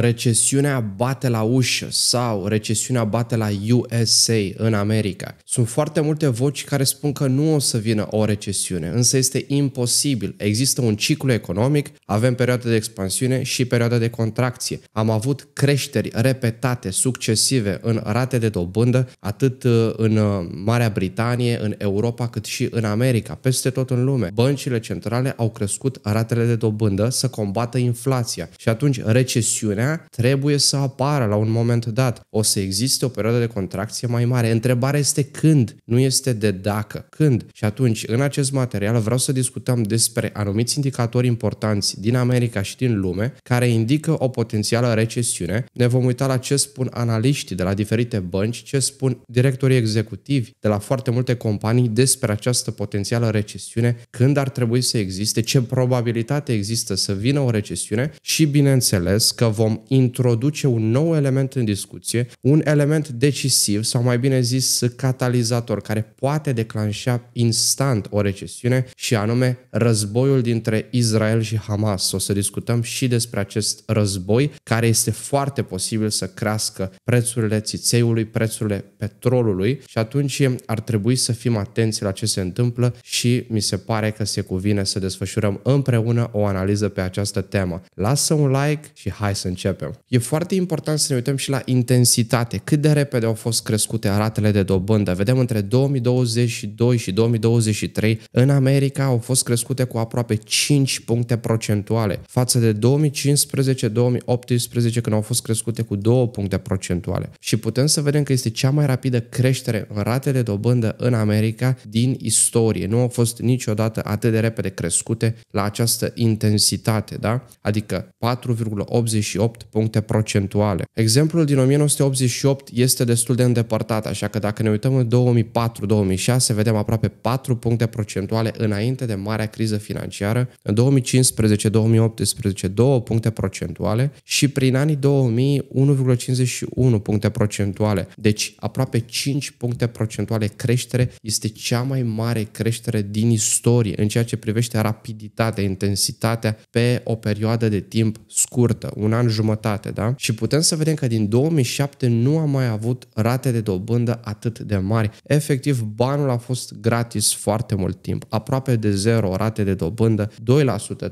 recesiunea bate la ușă sau recesiunea bate la USA în America. Sunt foarte multe voci care spun că nu o să vină o recesiune, însă este imposibil. Există un ciclu economic, avem perioade de expansiune și perioade de contracție. Am avut creșteri repetate, succesive în rate de dobândă, atât uh, în uh, Marea Britanie, în Europa, cât și în America, peste tot în lume. Băncile centrale au crescut ratele de dobândă să combată inflația și atunci recesiunea asemenea trebuie să apară la un moment dat. O să existe o perioadă de contracție mai mare. Întrebarea este când, nu este de dacă, când. Și atunci, în acest material vreau să discutăm despre anumiți indicatori importanți din America și din lume care indică o potențială recesiune. Ne vom uita la ce spun analiștii de la diferite bănci, ce spun directorii executivi de la foarte multe companii despre această potențială recesiune, când ar trebui să existe, ce probabilitate există să vină o recesiune și, bineînțeles, că vom vom introduce un nou element în discuție, un element decisiv sau mai bine zis catalizator care poate declanșa instant o recesiune și anume războiul dintre Israel și Hamas. O să discutăm și despre acest război care este foarte posibil să crească prețurile țițeiului, prețurile petrolului și atunci ar trebui să fim atenți la ce se întâmplă și mi se pare că se cuvine să desfășurăm împreună o analiză pe această temă. Lasă un like și hai să începem! începem. E foarte important să ne uităm și la intensitate, cât de repede au fost crescute ratele de dobândă. Vedem între 2022 și 2023 în America au fost crescute cu aproape 5 puncte procentuale față de 2015-2018 când au fost crescute cu 2 puncte procentuale. Și putem să vedem că este cea mai rapidă creștere în ratele de dobândă în America din istorie. Nu au fost niciodată atât de repede crescute la această intensitate, da? Adică 4,88 8 puncte procentuale. Exemplul din 1988 este destul de îndepărtat, așa că dacă ne uităm în 2004-2006 vedem aproape 4 puncte procentuale înainte de marea criză financiară, în 2015-2018 2 puncte procentuale și prin anii 2000 1,51 puncte procentuale. Deci aproape 5 puncte procentuale creștere este cea mai mare creștere din istorie în ceea ce privește rapiditatea, intensitatea pe o perioadă de timp scurtă, un an jumătate jumătate, da? Și putem să vedem că din 2007 nu am mai avut rate de dobândă atât de mari. Efectiv, banul a fost gratis foarte mult timp, aproape de zero rate de dobândă, 2%, 3%, 4%,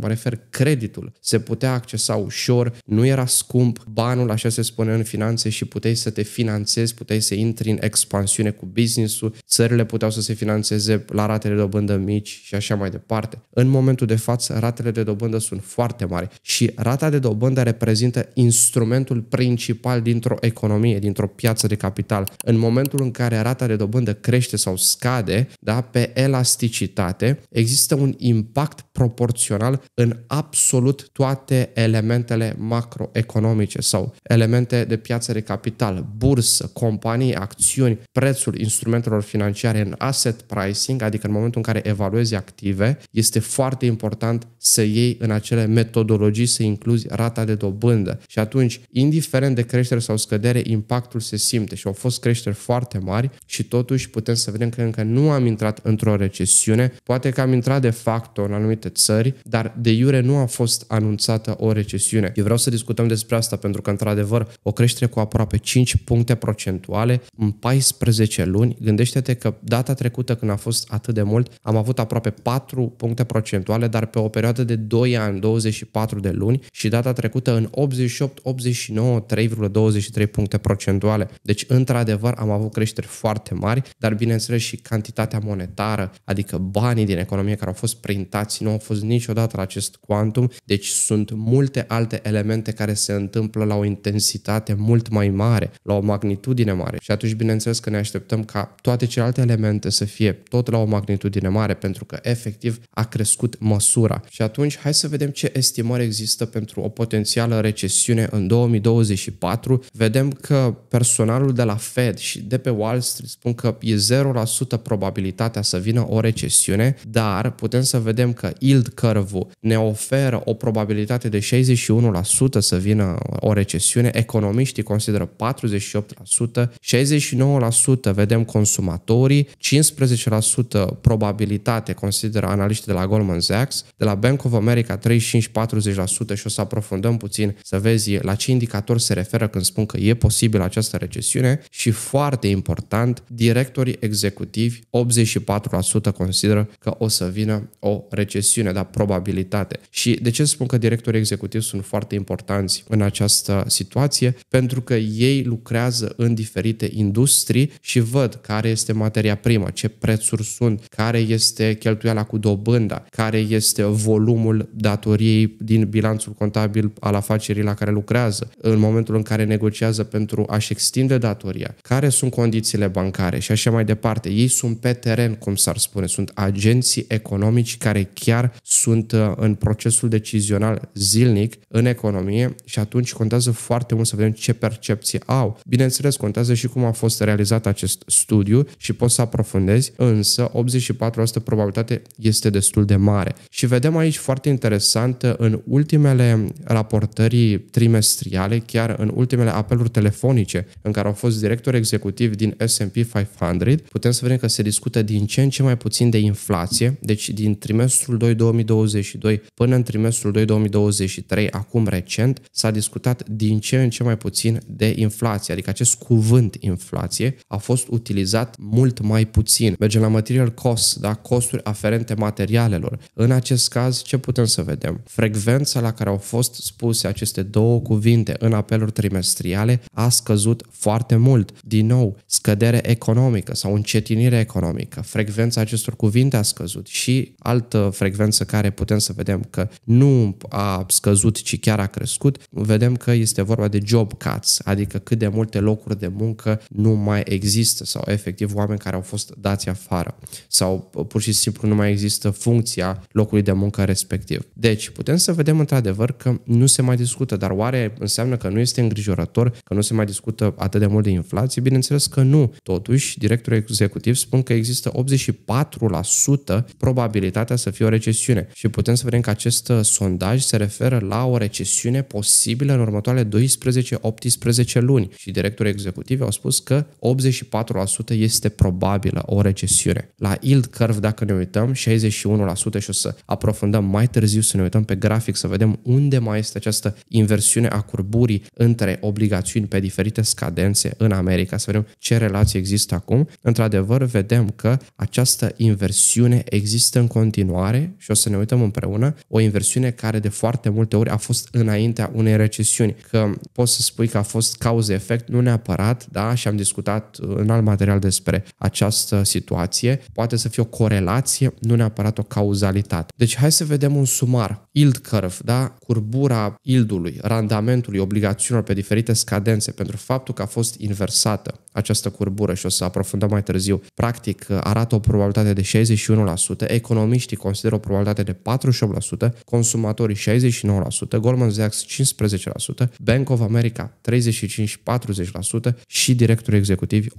mă refer creditul. Se putea accesa ușor, nu era scump, banul, așa se spune în finanțe, și puteai să te finanțezi, puteai să intri în expansiune cu business-ul, țările puteau să se finanțeze la ratele de dobândă mici și așa mai departe. În momentul de față, ratele de dobândă sunt foarte mari și rata de dobândă reprezintă instrumentul principal dintr-o economie, dintr-o piață de capital. În momentul în care rata de dobândă crește sau scade, da, pe elasticitate, există un impact proporțional în absolut toate elementele macroeconomice sau elemente de piață de capital, bursă, companii, acțiuni, prețul instrumentelor financiare în asset pricing, adică în momentul în care evaluezi active, este foarte important să iei în acele metodologii, să incluzi rata de dobândă. Și atunci, indiferent de creștere sau scădere, impactul se simte și au fost creșteri foarte mari și totuși putem să vedem că încă nu am intrat într-o recesiune. Poate că am intrat de facto în anumite țări, dar de iure nu a fost anunțată o recesiune. Eu vreau să discutăm despre asta pentru că, într-adevăr, o creștere cu aproape 5 puncte procentuale în 14 luni, gândește-te că data trecută când a fost atât de mult, am avut aproape 4 puncte procentuale, dar pe o perioadă de 2 ani, 24 de luni, luni și data trecută în 88, 89, 3,23 puncte procentuale. Deci, într-adevăr, am avut creșteri foarte mari, dar bineînțeles și cantitatea monetară, adică banii din economie care au fost printați, nu au fost niciodată la acest quantum, deci sunt multe alte elemente care se întâmplă la o intensitate mult mai mare, la o magnitudine mare. Și atunci, bineînțeles că ne așteptăm ca toate celelalte elemente să fie tot la o magnitudine mare, pentru că efectiv a crescut măsura. Și atunci, hai să vedem ce estimări există pentru o potențială recesiune în 2024, vedem că personalul de la Fed și de pe Wall Street spun că e 0% probabilitatea să vină o recesiune, dar putem să vedem că yield curve ne oferă o probabilitate de 61% să vină o recesiune, economiștii consideră 48%, 69% vedem consumatorii, 15% probabilitate consideră analiștii de la Goldman Sachs, de la Bank of America 35-40% și o să aprofundăm puțin să vezi la ce indicator se referă când spun că e posibil această recesiune și foarte important, directorii executivi 84% consideră că o să vină o recesiune, dar probabilitate. Și de ce spun că directorii executivi sunt foarte importanți în această situație? Pentru că ei lucrează în diferite industrii și văd care este materia primă, ce prețuri sunt, care este cheltuiala cu dobânda, care este volumul datoriei din bilanțul subcontabil al afacerii la care lucrează, în momentul în care negociază pentru a-și extinde datoria, care sunt condițiile bancare și așa mai departe. Ei sunt pe teren, cum s-ar spune, sunt agenții economici care chiar sunt uh, în procesul decizional zilnic în economie și atunci contează foarte mult să vedem ce percepție au. Bineînțeles, contează și cum a fost realizat acest studiu și poți să aprofundezi, însă 84% probabilitate este destul de mare. Și vedem aici foarte interesant uh, în ultimele ultimele raportării trimestriale, chiar în ultimele apeluri telefonice în care au fost director executiv din S&P 500, putem să vedem că se discută din ce în ce mai puțin de inflație, deci din trimestrul 2 2022 până în trimestrul 2 2023, acum recent, s-a discutat din ce în ce mai puțin de inflație, adică acest cuvânt inflație a fost utilizat mult mai puțin. Mergem la material cost, da? costuri aferente materialelor. În acest caz, ce putem să vedem? Frecvența la care care au fost spuse aceste două cuvinte în apeluri trimestriale a scăzut foarte mult. Din nou, scădere economică sau încetinire economică. Frecvența acestor cuvinte a scăzut și altă frecvență care putem să vedem că nu a scăzut, ci chiar a crescut, vedem că este vorba de job cuts, adică cât de multe locuri de muncă nu mai există sau efectiv oameni care au fost dați afară sau pur și simplu nu mai există funcția locului de muncă respectiv. Deci, putem să vedem într-adevăr într-adevăr că nu se mai discută, dar oare înseamnă că nu este îngrijorător, că nu se mai discută atât de mult de inflație? Bineînțeles că nu. Totuși, directorul executiv spun că există 84% probabilitatea să fie o recesiune și putem să vedem că acest uh, sondaj se referă la o recesiune posibilă în următoarele 12-18 luni și directorul executiv au spus că 84% este probabilă o recesiune. La yield curve, dacă ne uităm, 61% și o să aprofundăm mai târziu să ne uităm pe grafic să vedem unde mai este această inversiune a curburii între obligațiuni pe diferite scadențe în America, să vedem ce relație există acum. Într-adevăr, vedem că această inversiune există în continuare și o să ne uităm împreună, o inversiune care de foarte multe ori a fost înaintea unei recesiuni, că poți să spui că a fost cauză-efect, nu neapărat, da, și am discutat în alt material despre această situație, poate să fie o corelație, nu neapărat o cauzalitate. Deci hai să vedem un sumar, yield curve, da, curbura ildului, randamentului obligațiunilor pe diferite scadențe pentru faptul că a fost inversată această curbură și o să aprofundăm mai târziu, practic arată o probabilitate de 61%, economiștii consideră o probabilitate de 48%, consumatorii 69%, Goldman Sachs 15%, Bank of America 35-40% și directorii executivi 84%,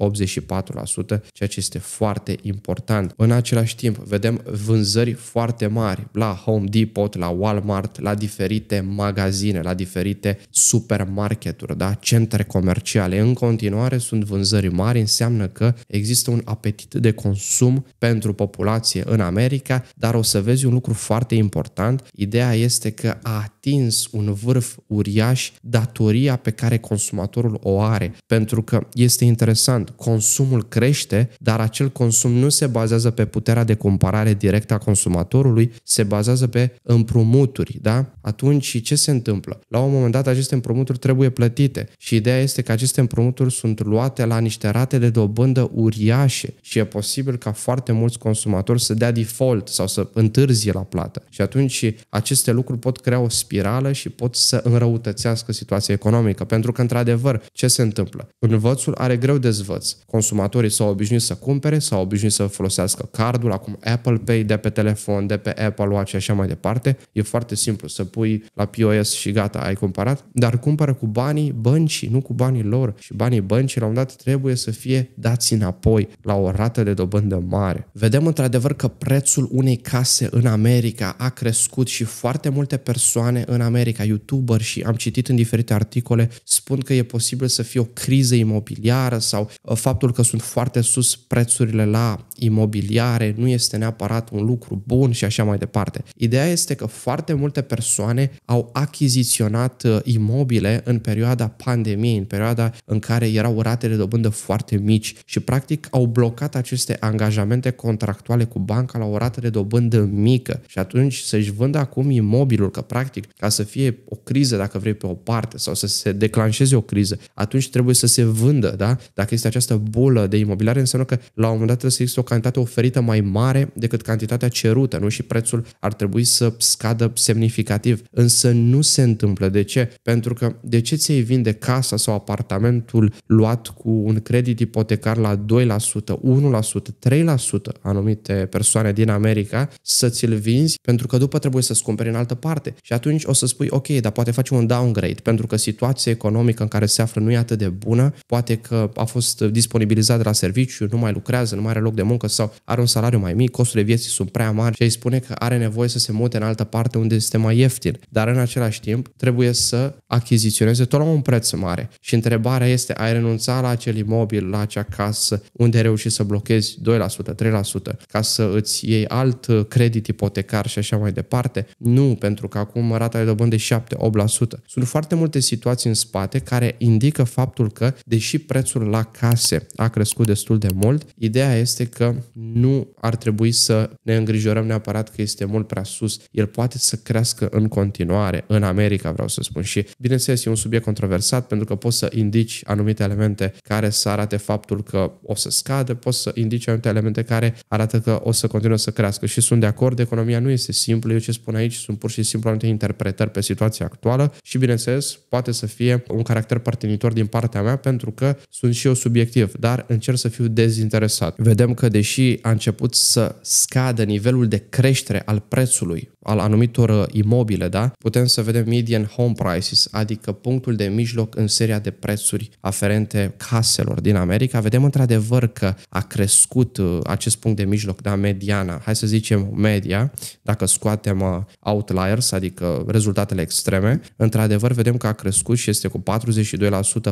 ceea ce este foarte important. În același timp, vedem vânzări foarte mari la Home Depot, la Walmart, la diferite diferite magazine, la diferite supermarketuri, da? centre comerciale. În continuare sunt vânzări mari, înseamnă că există un apetit de consum pentru populație în America, dar o să vezi un lucru foarte important. Ideea este că a atins un vârf uriaș datoria pe care consumatorul o are, pentru că este interesant, consumul crește, dar acel consum nu se bazează pe puterea de cumpărare directă a consumatorului, se bazează pe împrumuturi, da? atunci ce se întâmplă? La un moment dat aceste împrumuturi trebuie plătite și ideea este că aceste împrumuturi sunt luate la niște rate de dobândă uriașe și e posibil ca foarte mulți consumatori să dea default sau să întârzie la plată. Și atunci aceste lucruri pot crea o spirală și pot să înrăutățească situația economică, pentru că într-adevăr ce se întâmplă? Învățul are greu de zvăț. Consumatorii s-au obișnuit să cumpere, s-au obișnuit să folosească cardul, acum Apple Pay de pe telefon, de pe Apple Watch și așa mai departe. E foarte simplu să pui pui la POS și gata, ai comparat, dar cumpără cu banii băncii, nu cu banii lor. Și banii băncii, la un dat, trebuie să fie dați înapoi la o rată de dobândă mare. Vedem într-adevăr că prețul unei case în America a crescut și foarte multe persoane în America, youtuber și am citit în diferite articole, spun că e posibil să fie o criză imobiliară sau uh, faptul că sunt foarte sus prețurile la imobiliare nu este neapărat un lucru bun și așa mai departe. Ideea este că foarte multe persoane au achiziționat uh, imobile în perioada pandemiei, în perioada în care erau ratele de dobândă foarte mici și practic au blocat aceste angajamente contractuale cu banca la o rată de dobândă mică și atunci să-și vândă acum imobilul, că practic ca să fie o criză dacă vrei pe o parte sau să se declanșeze o criză, atunci trebuie să se vândă, da? Dacă este această bulă de imobiliare, înseamnă că la un moment dat trebuie să există o cantitate oferită mai mare decât cantitatea cerută, nu? Și prețul ar trebui să scadă semnificativ. Însă nu se întâmplă. De ce? Pentru că de ce ți-ai vinde casa sau apartamentul luat cu un credit ipotecar la 2%, 1%, 3% anumite persoane din America să ți-l vinzi pentru că după trebuie să-ți cumperi în altă parte. Și atunci o să spui, ok, dar poate faci un downgrade pentru că situația economică în care se află nu e atât de bună, poate că a fost disponibilizat de la serviciu, nu mai lucrează, nu mai are loc de muncă, muncă sau are un salariu mai mic, costurile vieții sunt prea mari și îi spune că are nevoie să se mute în altă parte unde este mai ieftin. Dar în același timp trebuie să achiziționeze tot la un preț mare. Și întrebarea este, ai renunța la acel imobil, la acea casă, unde reușit să blochezi 2%, 3%, ca să îți iei alt uh, credit ipotecar și așa mai departe? Nu, pentru că acum rata de dobândă e 7-8%. Sunt foarte multe situații în spate care indică faptul că, deși prețul la case a crescut destul de mult, ideea este că nu ar trebui să ne îngrijorăm neapărat că este mult prea sus. El poate să crească în continuare, în America, vreau să spun. Și, bineînțeles, e un subiect controversat pentru că poți să indici anumite elemente care să arate faptul că o să scadă, poți să indici anumite elemente care arată că o să continuă să crească. Și sunt de acord, economia nu este simplă. Eu ce spun aici sunt pur și simplu anumite interpretări pe situația actuală și, bineînțeles, poate să fie un caracter partenitor din partea mea pentru că sunt și eu subiectiv, dar încerc să fiu dezinteresat. Vedem că de deși a început să scadă nivelul de creștere al prețului al anumitor uh, imobile, da? putem să vedem median home prices, adică punctul de mijloc în seria de prețuri aferente caselor din America. Vedem într-adevăr că a crescut uh, acest punct de mijloc, da, mediana, hai să zicem media, dacă scoatem uh, outliers, adică rezultatele extreme, într-adevăr vedem că a crescut și este cu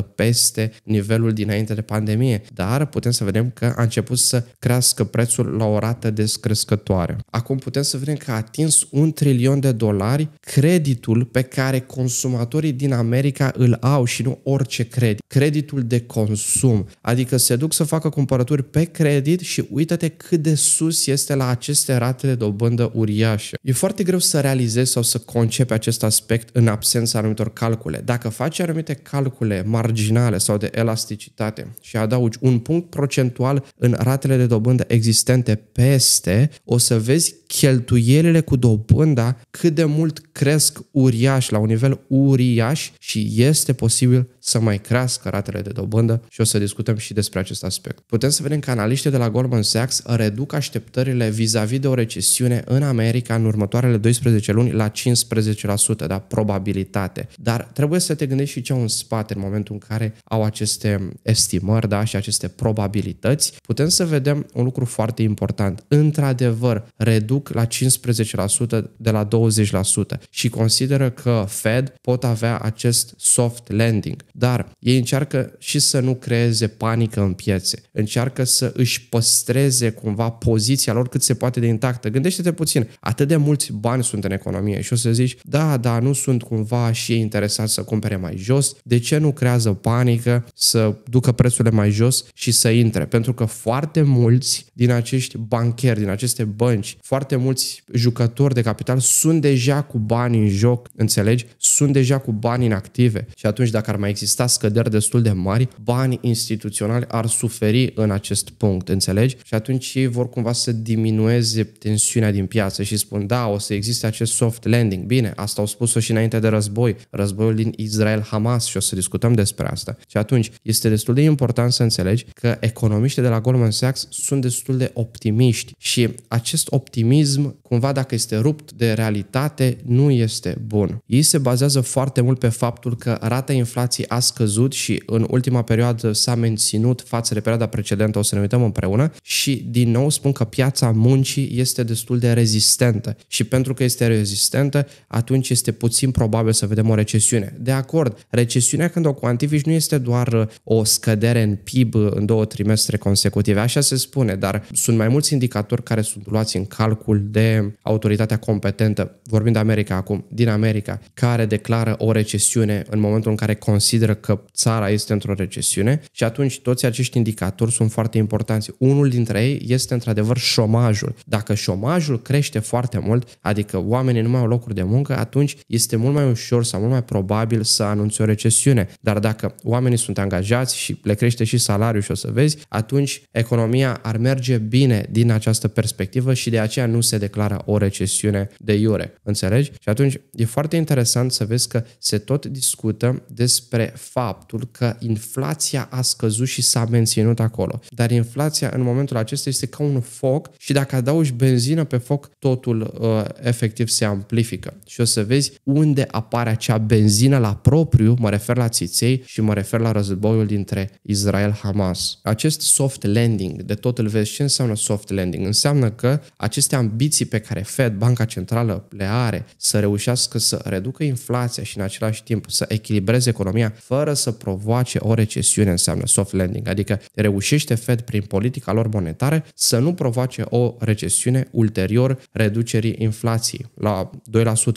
42% peste nivelul dinainte de pandemie, dar putem să vedem că a început să crească prețul la o rată descrescătoare. Acum putem să vedem că a atins un trilion de dolari creditul pe care consumatorii din America îl au și nu orice credit, creditul de consum. Adică se duc să facă cumpărături pe credit și uită-te cât de sus este la aceste rate de dobândă uriașe. E foarte greu să realizezi sau să concepi acest aspect în absența anumitor calcule. Dacă faci anumite calcule marginale sau de elasticitate și adaugi un punct procentual în ratele de dobândă existente peste, o să vezi cheltuielile cu dobândă pânda, cât de mult cresc uriaș, la un nivel uriaș și este posibil să mai crească ratele de dobândă și o să discutăm și despre acest aspect. Putem să vedem că analiștii de la Goldman Sachs reduc așteptările vis-a-vis de o recesiune în America în următoarele 12 luni la 15%, da, probabilitate. Dar trebuie să te gândești și ce au în spate în momentul în care au aceste estimări, da, și aceste probabilități. Putem să vedem un lucru foarte important. Într-adevăr, reduc la 15% de la 20% și consideră că Fed pot avea acest soft landing. Dar ei încearcă și să nu creeze panică în piețe, încearcă să își păstreze cumva poziția lor cât se poate de intactă. Gândește-te puțin, atât de mulți bani sunt în economie și o să zici, da, da, nu sunt cumva și ei interesați să cumpere mai jos, de ce nu creează panică să ducă prețurile mai jos și să intre? Pentru că foarte mulți din acești bancheri, din aceste bănci, foarte mulți jucători de capital sunt deja cu bani în joc, înțelegi? Sunt deja cu bani în active și atunci dacă ar mai exista exista scăderi destul de mari, bani instituționali ar suferi în acest punct, înțelegi? Și atunci ei vor cumva să diminueze tensiunea din piață și spun, da, o să existe acest soft landing. Bine, asta au spus-o și înainte de război, războiul din Israel-Hamas și o să discutăm despre asta. Și atunci este destul de important să înțelegi că economiștii de la Goldman Sachs sunt destul de optimiști și acest optimism, cumva dacă este rupt de realitate, nu este bun. Ei se bazează foarte mult pe faptul că rata inflației a scăzut și în ultima perioadă s-a menținut față de perioada precedentă, o să ne uităm împreună și din nou spun că piața muncii este destul de rezistentă și pentru că este rezistentă, atunci este puțin probabil să vedem o recesiune. De acord, recesiunea când o cuantifici nu este doar uh, o scădere în PIB uh, în două trimestre consecutive, așa se spune, dar sunt mai mulți indicatori care sunt luați în calcul de autoritatea competentă, vorbind de America acum, din America, care declară o recesiune în momentul în care consideră consideră că țara este într-o recesiune și atunci toți acești indicatori sunt foarte importanți. Unul dintre ei este într-adevăr șomajul. Dacă șomajul crește foarte mult, adică oamenii nu mai au locuri de muncă, atunci este mult mai ușor sau mult mai probabil să anunți o recesiune. Dar dacă oamenii sunt angajați și le crește și salariul și o să vezi, atunci economia ar merge bine din această perspectivă și de aceea nu se declară o recesiune de iure. Înțelegi? Și atunci e foarte interesant să vezi că se tot discută despre faptul că inflația a scăzut și s-a menținut acolo. Dar inflația în momentul acesta este ca un foc și dacă adaugi benzină pe foc, totul uh, efectiv se amplifică. Și o să vezi unde apare acea benzină la propriu, mă refer la țiței și mă refer la războiul dintre Israel-Hamas. Acest soft landing, de tot îl vezi, ce înseamnă soft landing? Înseamnă că aceste ambiții pe care Fed, Banca Centrală, le are să reușească să reducă inflația și în același timp să echilibreze economia fără să provoace o recesiune, înseamnă soft landing, adică reușește Fed prin politica lor monetară să nu provoace o recesiune ulterior reducerii inflației. La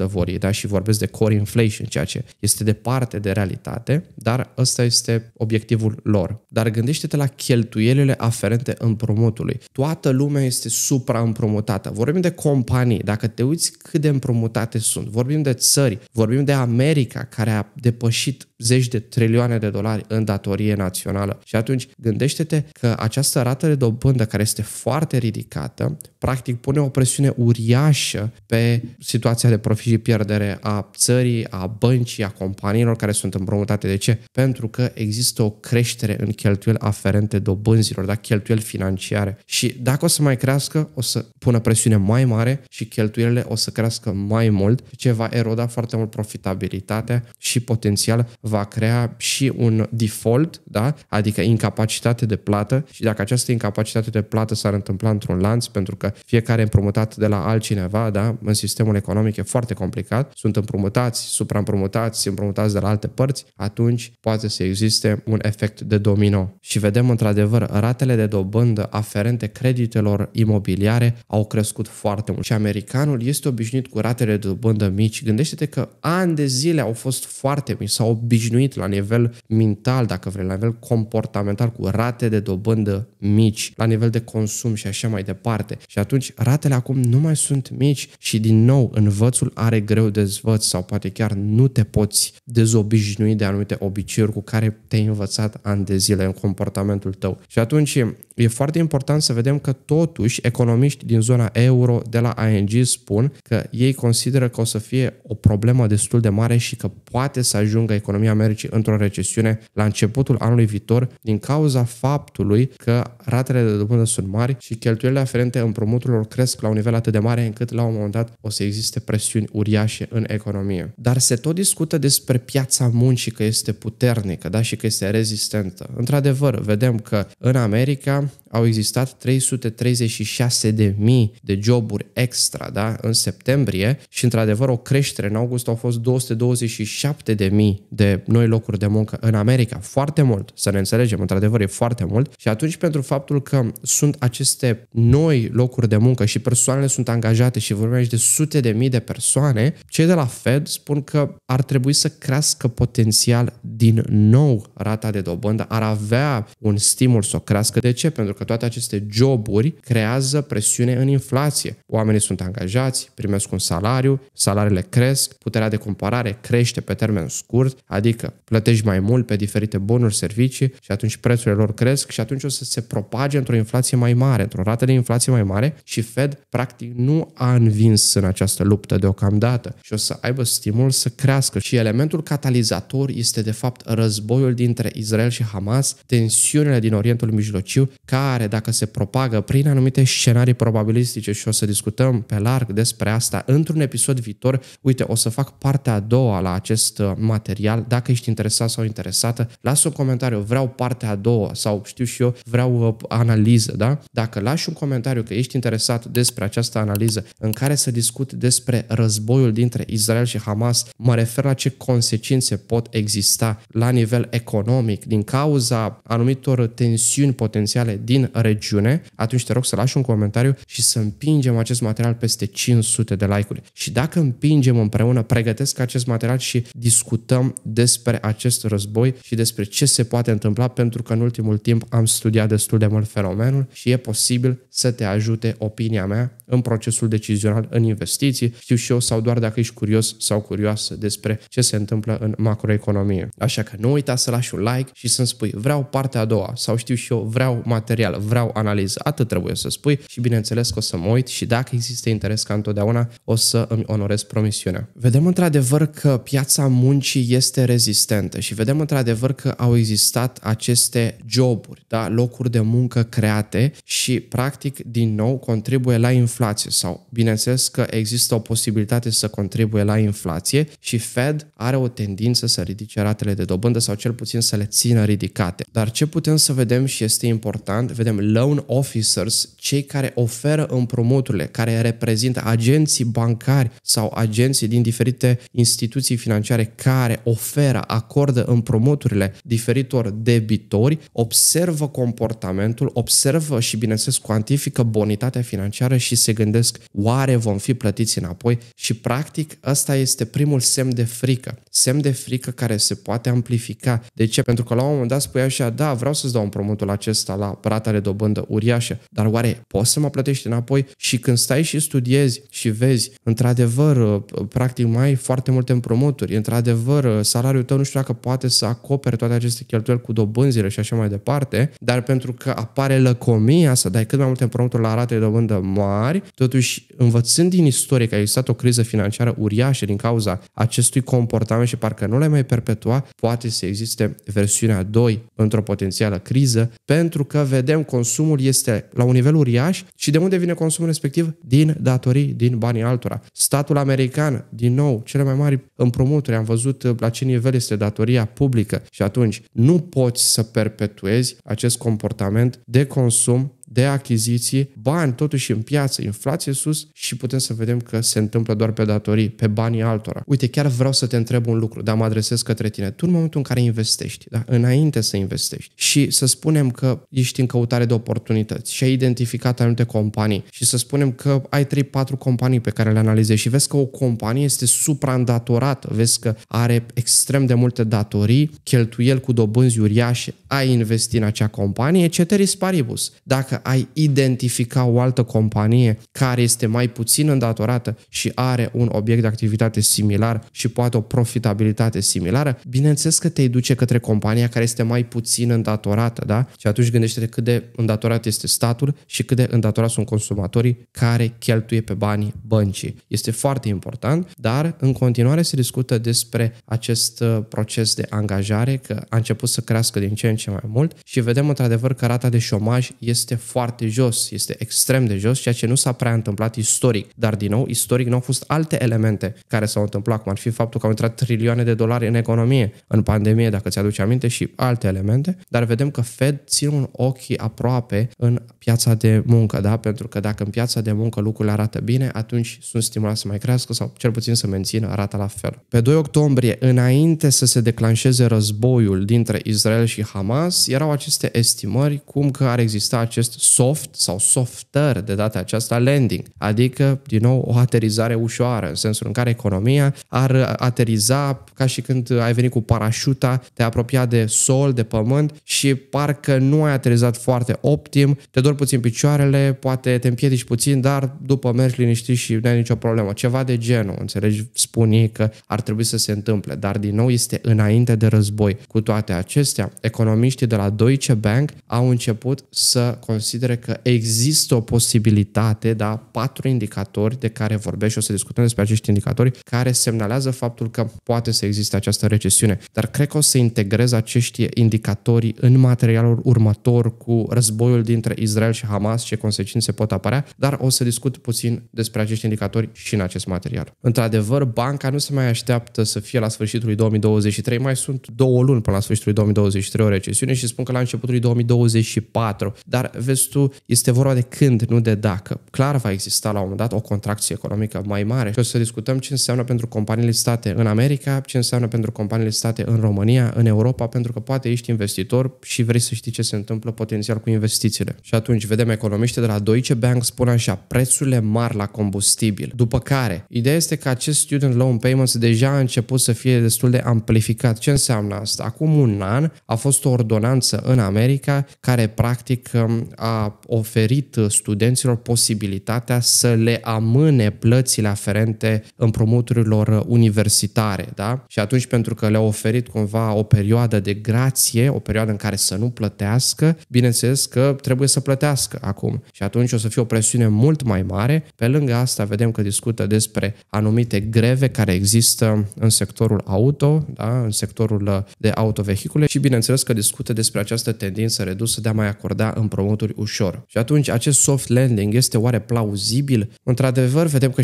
2% vor da? și vorbesc de core inflation, ceea ce este departe de realitate, dar ăsta este obiectivul lor. Dar gândește-te la cheltuielile aferente împrumutului. Toată lumea este supraîmprumutată. Vorbim de companii, dacă te uiți cât de împrumutate sunt, vorbim de țări, vorbim de America care a depășit zeci de trilioane de dolari în datorie națională. Și atunci gândește-te că această rată de dobândă care este foarte ridicată, practic pune o presiune uriașă pe situația de profit și pierdere a țării, a băncii, a companiilor care sunt împrumutate. De ce? Pentru că există o creștere în cheltuieli aferente dobânzilor, da, cheltuieli financiare. Și dacă o să mai crească, o să pună presiune mai mare și cheltuielile o să crească mai mult, ce va eroda foarte mult profitabilitatea și potențial va crea și un default, da? adică incapacitate de plată și dacă această incapacitate de plată s-ar întâmpla într-un lanț, pentru că fiecare împrumutat de la altcineva, da? în sistemul economic e foarte complicat, sunt împrumutați, supraîmprumutați, împrumutați de la alte părți, atunci poate să existe un efect de domino. Și vedem într-adevăr ratele de dobândă aferente creditelor imobiliare au crescut foarte mult. Și americanul este obișnuit cu ratele de dobândă mici. Gândește-te că ani de zile au fost foarte mici, s-au obișnuit la nivel mental, dacă vrei, la nivel comportamental, cu rate de dobândă mici, la nivel de consum și așa mai departe. Și atunci ratele acum nu mai sunt mici și din nou învățul are greu de zvăț sau poate chiar nu te poți dezobișnui de anumite obiceiuri cu care te-ai învățat ani de zile în comportamentul tău. Și atunci e foarte important să vedem că totuși economiști din din zona euro de la ING spun că ei consideră că o să fie o problemă destul de mare și că poate să ajungă economia Americii într-o recesiune la începutul anului viitor din cauza faptului că ratele de dobândă sunt mari și cheltuielile aferente împrumuturilor cresc la un nivel atât de mare încât la un moment dat o să existe presiuni uriașe în economie. Dar se tot discută despre piața muncii că este puternică da? și că este rezistentă. Într-adevăr, vedem că în America au existat 336 de mii mii de joburi extra da, în septembrie și într-adevăr o creștere în august au fost 227 de mii de noi locuri de muncă în America. Foarte mult, să ne înțelegem, într-adevăr e foarte mult și atunci pentru faptul că sunt aceste noi locuri de muncă și persoanele sunt angajate și vorbim aici de sute de mii de persoane, cei de la Fed spun că ar trebui să crească potențial din nou rata de dobândă, ar avea un stimul să o crească. De ce? Pentru că toate aceste joburi creează presiune în inflație. Oamenii sunt angajați, primesc un salariu, salariile cresc, puterea de comparare crește pe termen scurt, adică plătești mai mult pe diferite bonuri, servicii și atunci prețurile lor cresc și atunci o să se propage într-o inflație mai mare, într-o rată de inflație mai mare și Fed practic nu a învins în această luptă deocamdată și o să aibă stimul să crească. Și elementul catalizator este de fapt războiul dintre Israel și Hamas, tensiunile din Orientul Mijlociu, care dacă se propagă prin anumite scenarii probabil probabilistice și o să discutăm pe larg despre asta într-un episod viitor. Uite, o să fac partea a doua la acest uh, material. Dacă ești interesat sau interesată, lasă un comentariu, vreau partea a doua sau știu și eu, vreau uh, analiză, da? Dacă lași un comentariu că ești interesat despre această analiză în care să discut despre războiul dintre Israel și Hamas, mă refer la ce consecințe pot exista la nivel economic din cauza anumitor tensiuni potențiale din regiune, atunci te rog să lași un comentariu și și să împingem acest material peste 500 de like-uri. Și dacă împingem împreună, pregătesc acest material și discutăm despre acest război și despre ce se poate întâmpla, pentru că în ultimul timp am studiat destul de mult fenomenul și e posibil să te ajute opinia mea în procesul decizional în investiții, știu și eu, sau doar dacă ești curios sau curioasă despre ce se întâmplă în macroeconomie. Așa că nu uita să lași un like și să-mi spui vreau partea a doua sau știu și eu vreau material, vreau analiză, atât trebuie să spui și bineînțeles o să mă uit și dacă există interes ca întotdeauna, o să îmi onorez promisiunea. Vedem într-adevăr că piața muncii este rezistentă și vedem într-adevăr că au existat aceste joburi, da? locuri de muncă create și practic din nou contribuie la inflație sau bineînțeles că există o posibilitate să contribuie la inflație și Fed are o tendință să ridice ratele de dobândă sau cel puțin să le țină ridicate. Dar ce putem să vedem și este important, vedem loan officers, cei care oferă oferă împrumuturile care reprezintă agenții bancari sau agenții din diferite instituții financiare care oferă, acordă împrumuturile diferitor debitori, observă comportamentul, observă și bineînțeles cuantifică bonitatea financiară și se gândesc oare vom fi plătiți înapoi și practic ăsta este primul semn de frică, semn de frică care se poate amplifica. De ce? Pentru că la un moment dat spui așa, da, vreau să-ți dau împrumutul acesta la rata de dobândă uriașă, dar oare poți să mă plătești primești înapoi și când stai și studiezi și vezi, într-adevăr, uh, practic mai ai foarte multe împrumuturi, într-adevăr, uh, salariul tău nu știu dacă poate să acopere toate aceste cheltuieli cu dobânzile și așa mai departe, dar pentru că apare lăcomia să dai cât mai multe împrumuturi la rate de dobândă mari, totuși învățând din istorie că a existat o criză financiară uriașă din cauza acestui comportament și parcă nu l-ai mai perpetua, poate să existe versiunea 2 într-o potențială criză, pentru că vedem consumul este la un nivel uriaș și de unde unde vine consumul respectiv? Din datorii, din banii altora. Statul american, din nou, cele mai mari împrumuturi, am văzut uh, la ce nivel este datoria publică și atunci nu poți să perpetuezi acest comportament de consum de achiziții, bani totuși în piață, inflație sus și putem să vedem că se întâmplă doar pe datorii, pe banii altora. Uite, chiar vreau să te întreb un lucru, dar mă adresez către tine. Tu în momentul în care investești, da? înainte să investești și să spunem că ești în căutare de oportunități și ai identificat anumite companii și să spunem că ai 3-4 companii pe care le analizezi și vezi că o companie este supraîndatorată, vezi că are extrem de multe datorii, cheltuieli cu dobânzi uriașe, ai investi în acea companie, ceteris paribus. Dacă ai identifica o altă companie care este mai puțin îndatorată și are un obiect de activitate similar și poate o profitabilitate similară, bineînțeles că te duce către compania care este mai puțin îndatorată, da? Și atunci gândește-te cât de îndatorat este statul și cât de îndatorat sunt consumatorii care cheltuie pe banii băncii. Este foarte important, dar în continuare se discută despre acest uh, proces de angajare, că a început să crească din ce în ce mai mult și vedem într-adevăr că rata de șomaj este foarte jos, este extrem de jos, ceea ce nu s-a prea întâmplat istoric. Dar, din nou, istoric nu au fost alte elemente care s-au întâmplat, cum ar fi faptul că au intrat trilioane de dolari în economie, în pandemie, dacă ți-aduce aminte, și alte elemente. Dar vedem că Fed ține un ochi aproape în piața de muncă, da? Pentru că dacă în piața de muncă lucrurile arată bine, atunci sunt stimulați să mai crească sau cel puțin să mențină arată la fel. Pe 2 octombrie, înainte să se declanșeze războiul dintre Israel și Hamas, erau aceste estimări cum că ar exista acest soft sau softer de data aceasta landing, adică, din nou, o aterizare ușoară, în sensul în care economia ar ateriza ca și când ai venit cu parașuta, te apropia de sol, de pământ și parcă nu ai aterizat foarte optim, te dor puțin picioarele, poate te împiedici puțin, dar după mergi liniștit și nu ai nicio problemă. Ceva de genul, înțelegi? Spun ei că ar trebui să se întâmple, dar din nou este înainte de război. Cu toate acestea, economiștii de la Deutsche Bank au început să considere că există o posibilitate, da, patru indicatori de care vorbesc și o să discutăm despre acești indicatori, care semnalează faptul că poate să existe această recesiune. Dar cred că o să integrez acești indicatori în materialul următor cu războiul dintre Israel Israel și Hamas, ce consecințe pot apărea, dar o să discut puțin despre acești indicatori și în acest material. Într-adevăr, banca nu se mai așteaptă să fie la sfârșitul lui 2023, mai sunt două luni până la sfârșitul lui 2023 o recesiune și spun că la începutul lui 2024. Dar vezi tu, este vorba de când, nu de dacă. Clar va exista la un moment dat o contracție economică mai mare și o să discutăm ce înseamnă pentru companiile state în America, ce înseamnă pentru companiile state în România, în Europa, pentru că poate ești investitor și vrei să știi ce se întâmplă potențial cu investițiile. Și atunci atunci vedem economiști de la Deutsche Bank spun așa, prețurile mari la combustibil. După care, ideea este că acest student loan payments deja a început să fie destul de amplificat. Ce înseamnă asta? Acum un an a fost o ordonanță în America care practic um, a oferit studenților posibilitatea să le amâne plățile aferente împrumuturilor universitare. Da? Și atunci pentru că le au oferit cumva o perioadă de grație, o perioadă în care să nu plătească, bineînțeles că trebuie să plătească plătească acum. Și atunci o să fie o presiune mult mai mare. Pe lângă asta vedem că discută despre anumite greve care există în sectorul auto, da? în sectorul uh, de autovehicule și bineînțeles că discută despre această tendință redusă de a mai acorda împrumuturi ușor. Și atunci acest soft landing este oare plauzibil? Într-adevăr, vedem că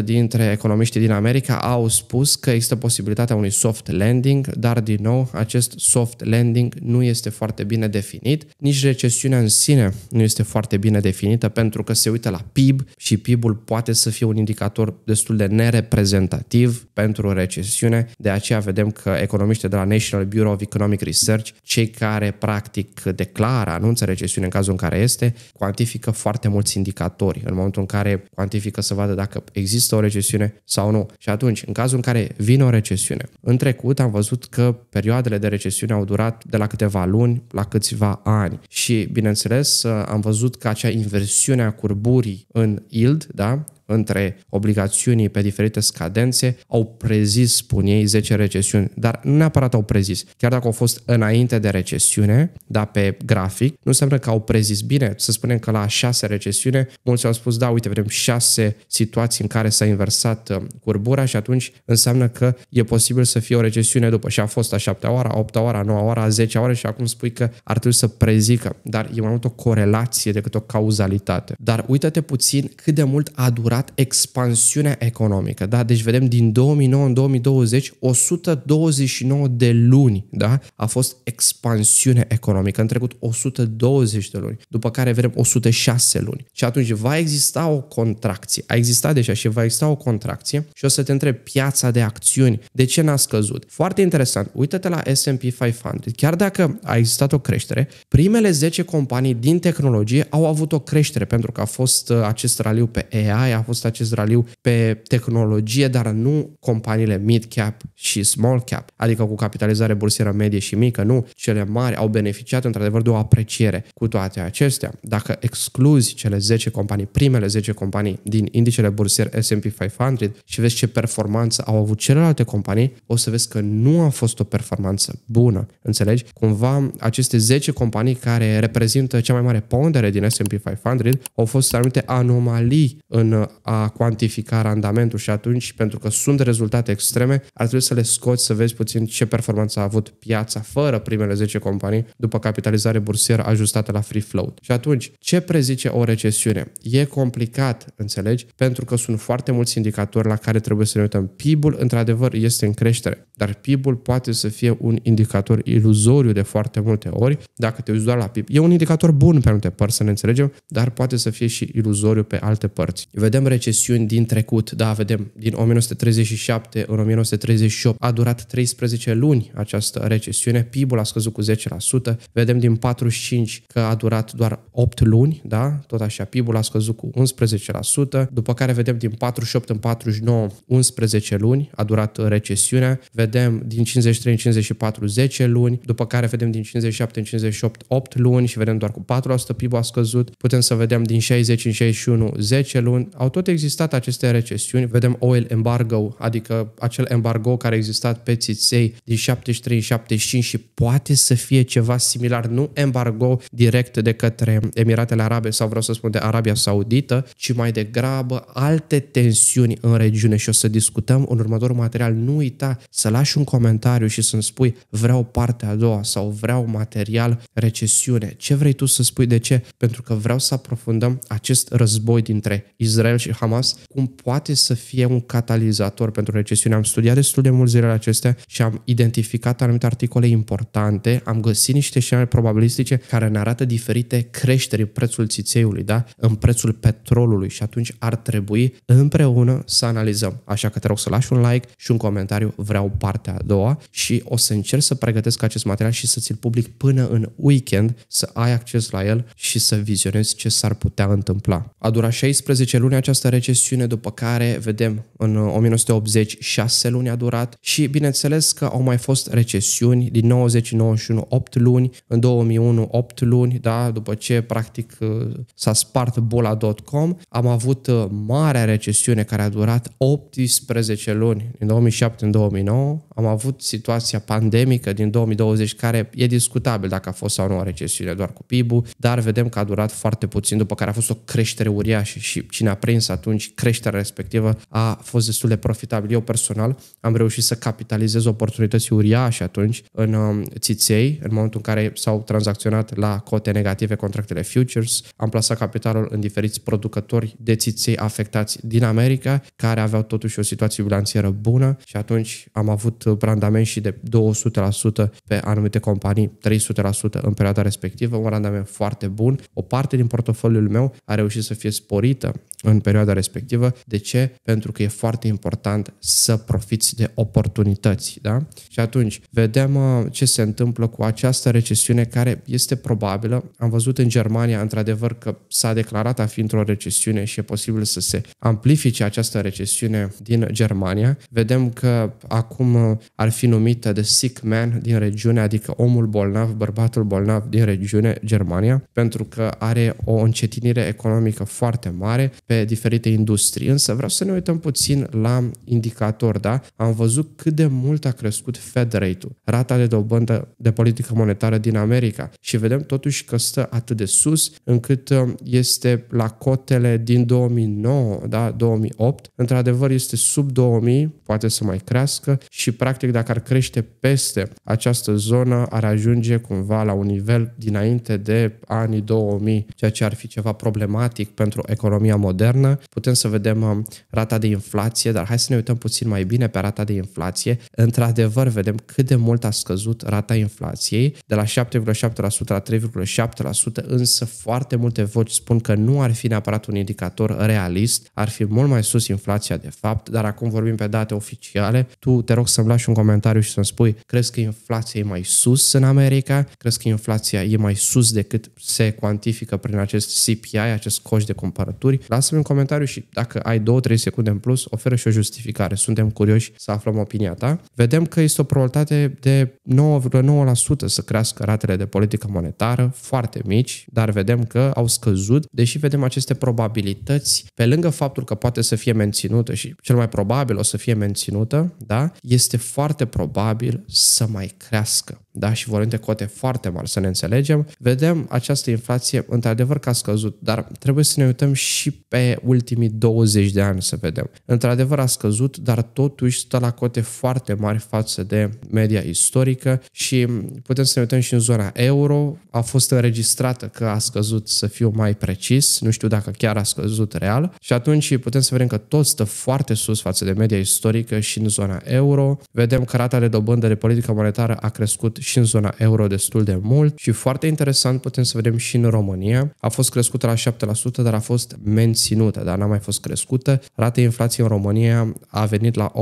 69% dintre economiștii din America au spus că există posibilitatea unui soft landing, dar din nou acest soft landing nu este foarte bine definit, nici recesiunea în sine sine nu este foarte bine definită pentru că se uită la PIB și PIB-ul poate să fie un indicator destul de nereprezentativ pentru o recesiune, de aceea vedem că economiștii de la National Bureau of Economic Research, cei care practic declară, anunță recesiune în cazul în care este, cuantifică foarte mulți indicatori în momentul în care cuantifică să vadă dacă există o recesiune sau nu. Și atunci, în cazul în care vine o recesiune, în trecut am văzut că perioadele de recesiune au durat de la câteva luni la câțiva ani și, bineînțeles, bineînțeles, uh, am văzut că acea inversiune a curburii în yield, da? între obligațiunii pe diferite scadențe, au prezis, spun ei, 10 recesiuni, dar nu neapărat au prezis. Chiar dacă au fost înainte de recesiune, dar pe grafic, nu înseamnă că au prezis bine. Să spunem că la 6 recesiune, mulți au spus, da, uite, vedem 6 situații în care s-a inversat uh, curbura și atunci înseamnă că e posibil să fie o recesiune după. Și a fost a 7-a oară, a 8-a oară, a 9-a oară, a 10-a oară și acum spui că ar trebui să prezică. Dar e mai mult o corelație decât o cauzalitate. Dar uită-te puțin cât de mult a durat arătat expansiunea economică. Da? Deci vedem din 2009 în 2020 129 de luni da? a fost expansiune economică. În trecut 120 de luni, după care vedem 106 luni. Și atunci va exista o contracție. A existat deja și va exista o contracție și o să te întreb piața de acțiuni, de ce n-a scăzut? Foarte interesant. Uită-te la S&P 500. Chiar dacă a existat o creștere, primele 10 companii din tehnologie au avut o creștere pentru că a fost uh, acest raliu pe AI, a fost acest raliu pe tehnologie, dar nu companiile mid-cap și small-cap, adică cu capitalizare bursieră medie și mică, nu. Cele mari au beneficiat într-adevăr de o apreciere. Cu toate acestea, dacă excluzi cele 10 companii, primele 10 companii din indicele bursier S&P 500 și vezi ce performanță au avut celelalte companii, o să vezi că nu a fost o performanță bună. Înțelegi? Cumva aceste 10 companii care reprezintă cea mai mare pondere din S&P 500 au fost anumite anomalii în a cuantifica randamentul și atunci, pentru că sunt rezultate extreme, ar trebui să le scoți să vezi puțin ce performanță a avut piața fără primele 10 companii după capitalizare bursieră ajustată la free float. Și atunci, ce prezice o recesiune? E complicat, înțelegi? Pentru că sunt foarte mulți indicatori la care trebuie să ne uităm. PIB-ul, într-adevăr, este în creștere, dar PIB-ul poate să fie un indicator iluzoriu de foarte multe ori dacă te uiți doar la PIB. E un indicator bun pe anumite părți, să ne înțelegem, dar poate să fie și iluzoriu pe alte părți. Vedem vedem recesiuni din trecut, da, vedem din 1937 în 1938 a durat 13 luni această recesiune, PIB-ul a scăzut cu 10%, vedem din 45 că a durat doar 8 luni, da, tot așa PIB-ul a scăzut cu 11%, după care vedem din 48 în 49 11 luni a durat recesiunea, vedem din 53 în 54 10 luni, după care vedem din 57 în 58 8 luni și vedem doar cu 4% PIB-ul a scăzut, putem să vedem din 60 în 61 10 luni, au au tot existat aceste recesiuni. Vedem oil embargo, adică acel embargo care a existat pe țiței din 73-75 și poate să fie ceva similar, nu embargo direct de către Emiratele Arabe sau vreau să spun de Arabia Saudită, ci mai degrabă alte tensiuni în regiune și o să discutăm în următorul material. Nu uita să lași un comentariu și să-mi spui vreau partea a doua sau vreau material recesiune. Ce vrei tu să spui de ce? Pentru că vreau să aprofundăm acest război dintre Israel și Hamas, cum poate să fie un catalizator pentru recesiune. Am studiat destul de mult zilele acestea și am identificat anumite articole importante, am găsit niște scenarii probabilistice care ne arată diferite creșteri în prețul țițeiului, da? în prețul petrolului și atunci ar trebui împreună să analizăm. Așa că te rog să lași un like și un comentariu, vreau partea a doua și o să încerc să pregătesc acest material și să ți-l public până în weekend, să ai acces la el și să vizionezi ce s-ar putea întâmpla. A durat 16 luni această această recesiune după care, vedem, în 1980 uh, 6 luni a durat și bineînțeles că au mai fost recesiuni din 90 91 8 luni, în 2001 8 luni, da, după ce practic uh, s-a spart bola.com, am avut uh, marea recesiune care a durat 18 luni, din 2007 în 2009, am avut situația pandemică din 2020 care e discutabil dacă a fost sau nu o recesiune doar cu PIB-ul, dar vedem că a durat foarte puțin, după care a fost o creștere uriașă și cine a prins prins atunci creșterea respectivă a fost destul de profitabil. Eu personal am reușit să capitalizez oportunități uriașe atunci în um, țiței, în momentul în care s-au tranzacționat la cote negative contractele futures, am plasat capitalul în diferiți producători de țiței afectați din America, care aveau totuși o situație bilanțieră bună și atunci am avut randament și de 200% pe anumite companii, 300% în perioada respectivă, un randament foarte bun. O parte din portofoliul meu a reușit să fie sporită în perioada respectivă. De ce? Pentru că e foarte important să profiți de oportunități. Da? Și atunci vedem uh, ce se întâmplă cu această recesiune care este probabilă. Am văzut în Germania, într-adevăr, că s-a declarat a fi într-o recesiune și e posibil să se amplifice această recesiune din Germania. Vedem că acum uh, ar fi numită de sick man din regiune, adică omul bolnav, bărbatul bolnav din regiune Germania, pentru că are o încetinire economică foarte mare pe diferite diferite industrii. Însă vreau să ne uităm puțin la indicator, da? Am văzut cât de mult a crescut Fed Rate-ul, rata de dobândă de politică monetară din America și vedem totuși că stă atât de sus încât uh, este la cotele din 2009, da, 2008. Într-adevăr este sub 2000, poate să mai crească și practic dacă ar crește peste această zonă ar ajunge cumva la un nivel dinainte de anii 2000, ceea ce ar fi ceva problematic pentru economia modernă europeană, putem să vedem um, rata de inflație, dar hai să ne uităm puțin mai bine pe rata de inflație. Într-adevăr, vedem cât de mult a scăzut rata inflației, de la 7,7% la 3,7%, însă foarte multe voci spun că nu ar fi neapărat un indicator realist, ar fi mult mai sus inflația de fapt, dar acum vorbim pe date oficiale. Tu te rog să-mi lași un comentariu și să-mi spui, crezi că inflația e mai sus în America? Crezi că inflația e mai sus decât se cuantifică prin acest CPI, acest coș de cumpărături? Lasă-mi un comentariu și dacă ai 2-3 secunde în plus, oferă și o justificare. Suntem curioși să aflăm opinia ta. Vedem că este o probabilitate de 9,9% să crească ratele de politică monetară, foarte mici, dar vedem că au scăzut, deși vedem aceste probabilități, pe lângă faptul că poate să fie menținută și cel mai probabil o să fie menținută, da? este foarte probabil să mai crească da, și vorbim de cote foarte mari, să ne înțelegem, vedem această inflație într-adevăr că a scăzut, dar trebuie să ne uităm și pe ultimii 20 de ani să vedem. Într-adevăr a scăzut, dar totuși stă la cote foarte mari față de media istorică și putem să ne uităm și în zona euro, a fost înregistrată că a scăzut, să fiu mai precis, nu știu dacă chiar a scăzut real și atunci putem să vedem că tot stă foarte sus față de media istorică și în zona euro. Vedem că rata de dobândă de politică monetară a crescut și în zona euro destul de mult și foarte interesant putem să vedem și în România. A fost crescută la 7%, dar a fost menținută, dar n-a mai fost crescută. Rata inflației în România a venit la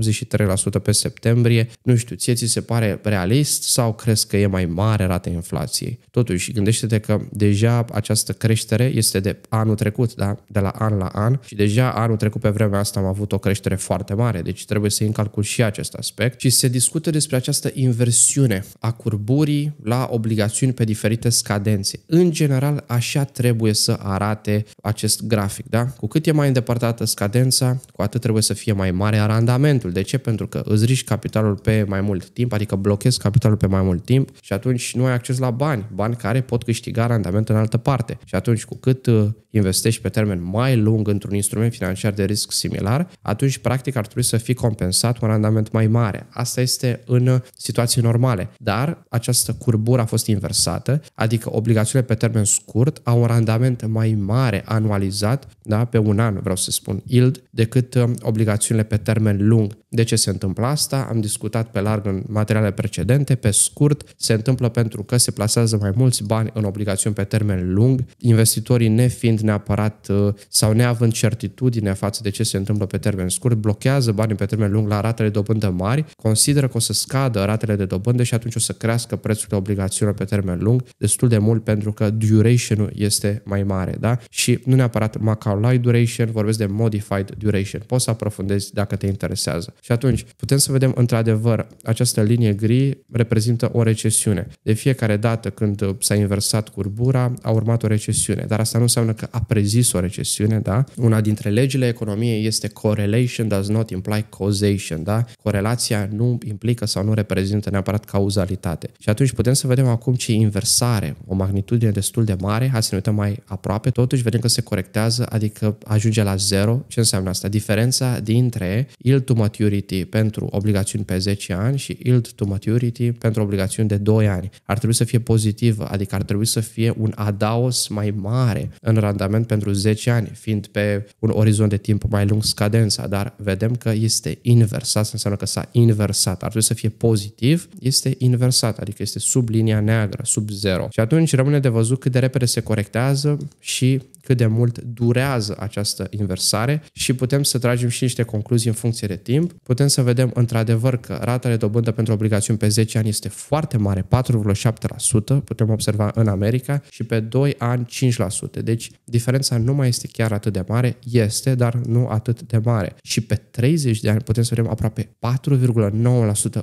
8,83% pe septembrie. Nu știu, ție ți se pare realist sau crezi că e mai mare rata inflației? Totuși, gândește-te că deja această creștere este de anul trecut, da? de la an la an și deja anul trecut pe vremea asta am avut o creștere foarte mare, deci trebuie să încalcul și acest aspect și se discută despre această inversiune emisiune a curburii la obligațiuni pe diferite scadențe. În general, așa trebuie să arate acest grafic. Da? Cu cât e mai îndepărtată scadența, cu atât trebuie să fie mai mare randamentul. De ce? Pentru că îți riști capitalul pe mai mult timp, adică blochezi capitalul pe mai mult timp și atunci nu ai acces la bani, bani care pot câștiga randament în altă parte. Și atunci, cu cât uh, investești pe termen mai lung într-un instrument financiar de risc similar, atunci practic ar trebui să fii compensat un randament mai mare. Asta este în uh, situații normale normale. Dar această curbură a fost inversată, adică obligațiunile pe termen scurt au un randament mai mare anualizat, da, pe un an, vreau să spun, yield, decât um, obligațiunile pe termen lung. De ce se întâmplă asta? Am discutat pe larg în materiale precedente, pe scurt, se întâmplă pentru că se plasează mai mulți bani în obligațiuni pe termen lung, investitorii nefiind neapărat uh, sau neavând certitudine față de ce se întâmplă pe termen scurt, blochează banii pe termen lung la ratele de dobândă mari, consideră că o să scadă ratele de dobândă și atunci o să crească prețurile obligațiunilor pe termen lung destul de mult pentru că duration-ul este mai mare, da? Și nu neapărat Macaulay duration, vorbesc de modified duration. Poți să aprofundezi dacă te interesează. Și atunci putem să vedem într-adevăr această linie gri reprezintă o recesiune. De fiecare dată când s-a inversat curbura, a urmat o recesiune, dar asta nu înseamnă că a prezis o recesiune, da? Una dintre legile economiei este correlation does not imply causation, da? Corelația nu implică sau nu reprezintă neapărat cauzalitate. Și atunci putem să vedem acum ce inversare, o magnitudine destul de mare, hai să ne uităm mai aproape, totuși vedem că se corectează, adică ajunge la zero. Ce înseamnă asta? Diferența dintre yield to maturity pentru obligațiuni pe 10 ani și yield to maturity pentru obligațiuni de 2 ani. Ar trebui să fie pozitivă, adică ar trebui să fie un adaos mai mare în randament pentru 10 ani, fiind pe un orizont de timp mai lung scadența, dar vedem că este invers. Asta înseamnă că s-a inversat. Ar trebui să fie pozitiv, este este inversat, adică este sub linia neagră, sub 0. Și atunci rămâne de văzut cât de repede se corectează și cât de mult durează această inversare și putem să tragem și niște concluzii în funcție de timp. Putem să vedem într-adevăr că rata de dobândă pentru obligațiuni pe 10 ani este foarte mare, 4,7%, putem observa în America, și pe 2 ani 5%. Deci diferența nu mai este chiar atât de mare, este, dar nu atât de mare. Și pe 30 de ani putem să vedem aproape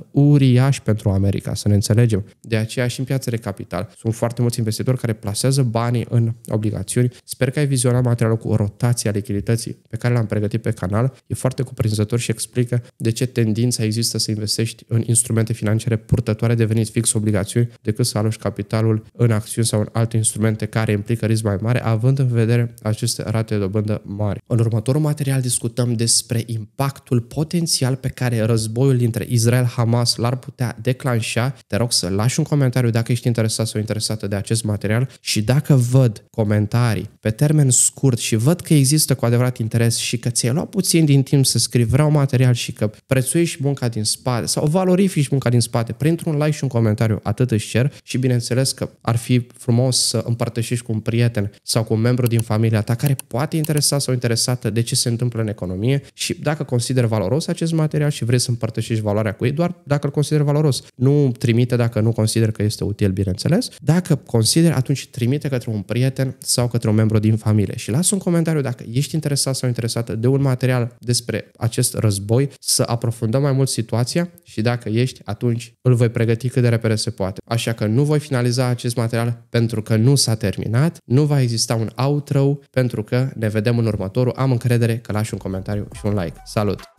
4,9%, uriaș pentru America, să ne înțelegem. De aceea și în piața de capital sunt foarte mulți investitori care plasează banii în obligațiuni. Sper că ai vizionat materialul cu o rotație a lichidității pe care l-am pregătit pe canal, e foarte cuprinzător și explică de ce tendința există să investești în instrumente financiare purtătoare de venit fix obligațiuni decât să aloci capitalul în acțiuni sau în alte instrumente care implică risc mai mare, având în vedere aceste rate de dobândă mari. În următorul material discutăm despre impactul potențial pe care războiul dintre Israel-Hamas l-ar putea declanșa. Te rog să lași un comentariu dacă ești interesat sau interesată de acest material și dacă văd comentarii pe termen scurt și văd că există cu adevărat interes și că ți-ai luat puțin din timp să scrii, vreau material și că prețuiești munca din spate sau valorifici munca din spate printr-un like și un comentariu, atât își cer și bineînțeles că ar fi frumos să împărtășești cu un prieten sau cu un membru din familia ta care poate interesa sau interesată de ce se întâmplă în economie și dacă consider valoros acest material și vrei să împărtășești valoarea cu ei, doar dacă îl consider valoros. Nu trimite dacă nu consider că este util, bineînțeles. Dacă consider, atunci trimite către un prieten sau către un membru din din familie. Și lasă un comentariu dacă ești interesat sau interesată de un material despre acest război, să aprofundăm mai mult situația și dacă ești, atunci îl voi pregăti cât de repede se poate. Așa că nu voi finaliza acest material pentru că nu s-a terminat, nu va exista un outro pentru că ne vedem în următorul. Am încredere că lași un comentariu și un like. Salut!